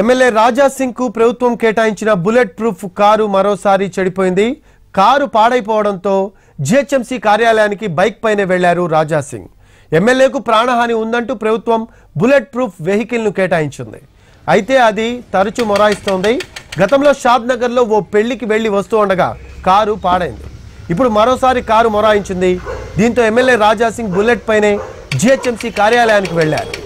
MLA Raja Singh కు ప్రభుత్వం కేటాయించిన బుల్లెట్ ప్రూఫ్ కారు మరోసారి చెడిపోయింది కారు పాడైపోవడంతో జిహెచ్ఎంసీ కార్యాలయానికి బైక్ పైన వెళ్లారు రాజా సింగ్ ఎమ్మెల్యేకు ప్రాణహాని ఉందంటూ ప్రభుత్వం బుల్లెట్ ప్రూఫ్ వెహికల్ ను కేటాయించింది అయితే అది తరచు మొరాయిస్తోంది గతంలో షాద్ లో ఓ పెళ్లికి వెళ్లి వస్తూ ఉండగా కారు పాడైంది ఇప్పుడు మరోసారి కారు మొరాయించింది దీంతో ఎమ్మెల్యే రాజా సింగ్ బుల్లెట్ పైనే జిహెచ్ఎంసీ కార్యాలయానికి వెళ్లారు